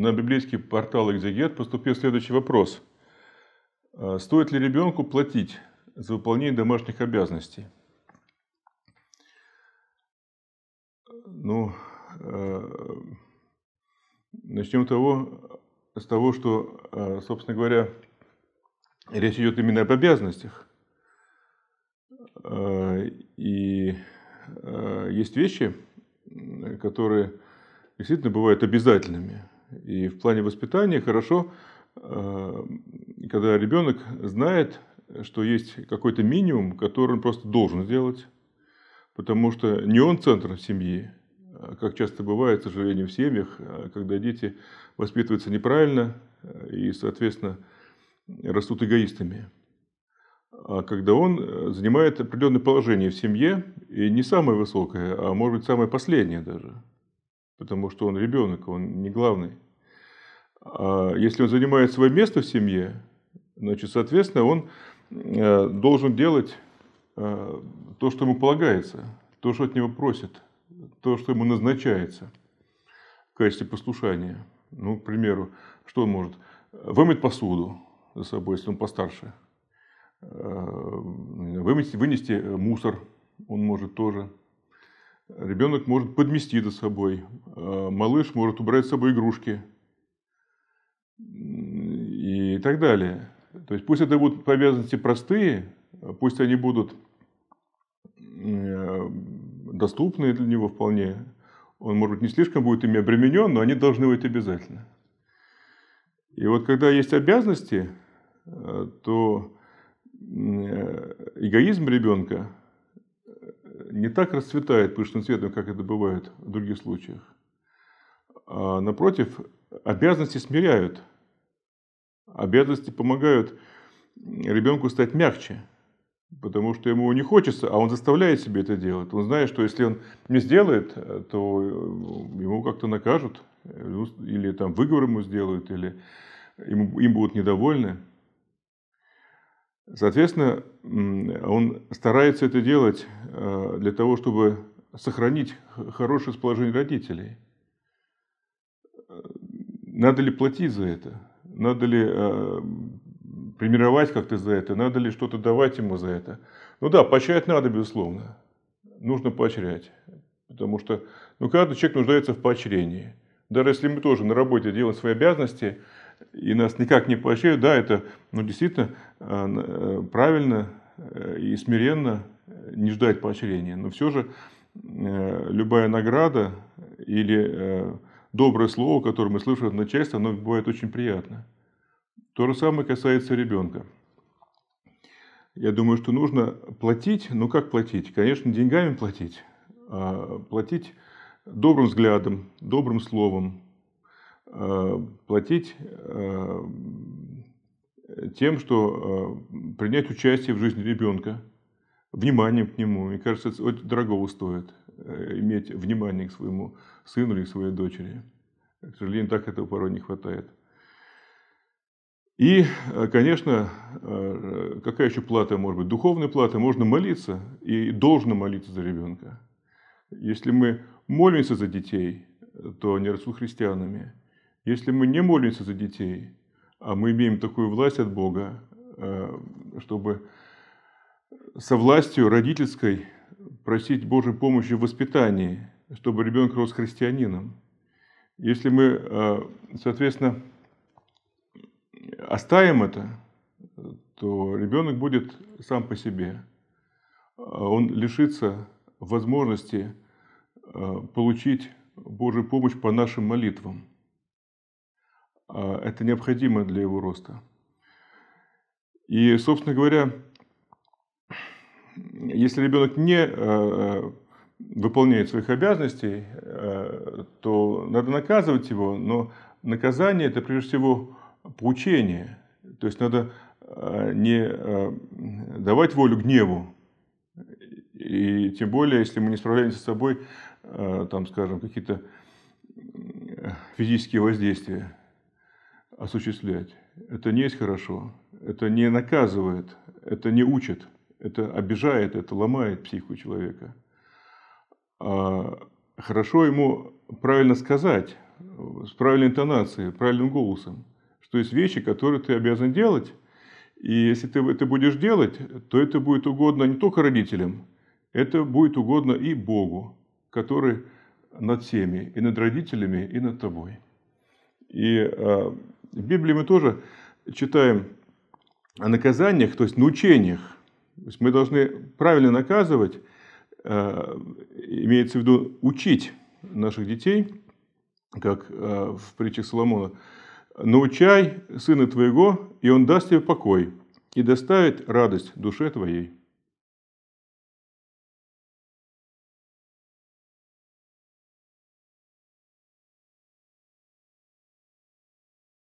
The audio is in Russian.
на библейский портал «Экзегет» поступил следующий вопрос. А, стоит ли ребенку платить за выполнение домашних обязанностей? Ну, а, начнем того, с того, что, а, собственно говоря, речь идет именно об обязанностях. И есть вещи, которые действительно бывают обязательными. И в плане воспитания хорошо, э, когда ребенок знает, что есть какой-то минимум, который он просто должен сделать, потому что не он центр семьи, а, как часто бывает, к сожалению, в семьях, а, когда дети воспитываются неправильно э, и, соответственно, растут эгоистами. А когда он э, занимает определенное положение в семье, и не самое высокое, а может быть самое последнее даже, потому что он ребенок, он не главный. А если он занимает свое место в семье, значит, соответственно, он э, должен делать э, то, что ему полагается, то, что от него просят, то, что ему назначается в качестве послушания. Ну, к примеру, что он может? Вымыть посуду за собой, если он постарше. Э, вынести, вынести мусор он может тоже. Ребенок может подмести за собой. Малыш может убрать с собой игрушки – и так далее. То есть пусть это будут обязанности простые, пусть они будут э, доступные для него вполне. Он, может быть, не слишком будет ими обременен, но они должны быть обязательно. И вот когда есть обязанности, э, то э, эгоизм ребенка не так расцветает пышным цветом, как это бывает в других случаях. А, напротив, обязанности смиряют, обязанности помогают ребенку стать мягче, потому что ему не хочется, а он заставляет себе это делать. Он знает, что если он не сделает, то э, ему как-то накажут, или там выговор ему сделают, или ему, им будут недовольны. Соответственно, он старается это делать э, для того, чтобы сохранить хорошее расположение родителей – надо ли платить за это? Надо ли э, примировать как-то за это? Надо ли что-то давать ему за это? Ну да, поощрять надо, безусловно. Нужно поощрять. Потому что ну, каждый человек нуждается в поощрении. Даже если мы тоже на работе делаем свои обязанности, и нас никак не поощряют, да, это ну, действительно э, э, правильно э, и смиренно не ждать поощрения. Но все же любая награда или доброе слово, которое мы слышим от начальства, оно бывает очень приятно. То же самое касается ребенка. Я думаю, что нужно платить, но ну как платить? Конечно, деньгами платить. А платить добрым взглядом, добрым словом. А платить э, тем, что э, принять участие в жизни ребенка, вниманием к нему. Мне кажется, это дорого стоит. Э, иметь внимание к своему сыну или к своей дочери. К сожалению, так этого порой не хватает. И, э, конечно, э, какая еще плата может быть? Духовная плата. Можно молиться и должно молиться за ребенка. Если мы молимся за детей, то они растут христианами. Если мы не молимся за детей, а мы имеем такую власть от Бога, чтобы со властью родительской просить Божьей помощи в воспитании, чтобы ребенок рос христианином. Если мы, э, соответственно, оставим это, то ребенок будет сам по себе. Э, он лишится возможности э, получить Божью помощь по нашим молитвам. Это необходимо для его роста. И, собственно говоря, если ребенок не э, э, выполняет своих обязанностей, э, то надо наказывать его, но наказание – это прежде всего поучение. То есть надо не давать волю гневу, и тем более, если мы не справляемся с собой, там, скажем, какие-то физические воздействия осуществлять. Это не есть хорошо, это не наказывает, это не учит. Это обижает, это ломает психу человека. А, хорошо ему правильно сказать, э, с правильной интонацией, правильным голосом, что есть вещи, которые ты обязан делать, и если ты это будешь делать, то это будет угодно не только родителям, это будет угодно и Богу, который над всеми, и над родителями, и над тобой. И э, в Библии мы тоже читаем о наказаниях, то есть научениях. То есть мы должны правильно наказывать, э, имеется в виду учить наших детей, как э, в притчах Соломона, «Научай сына твоего, и он даст тебе покой, и доставит радость душе твоей».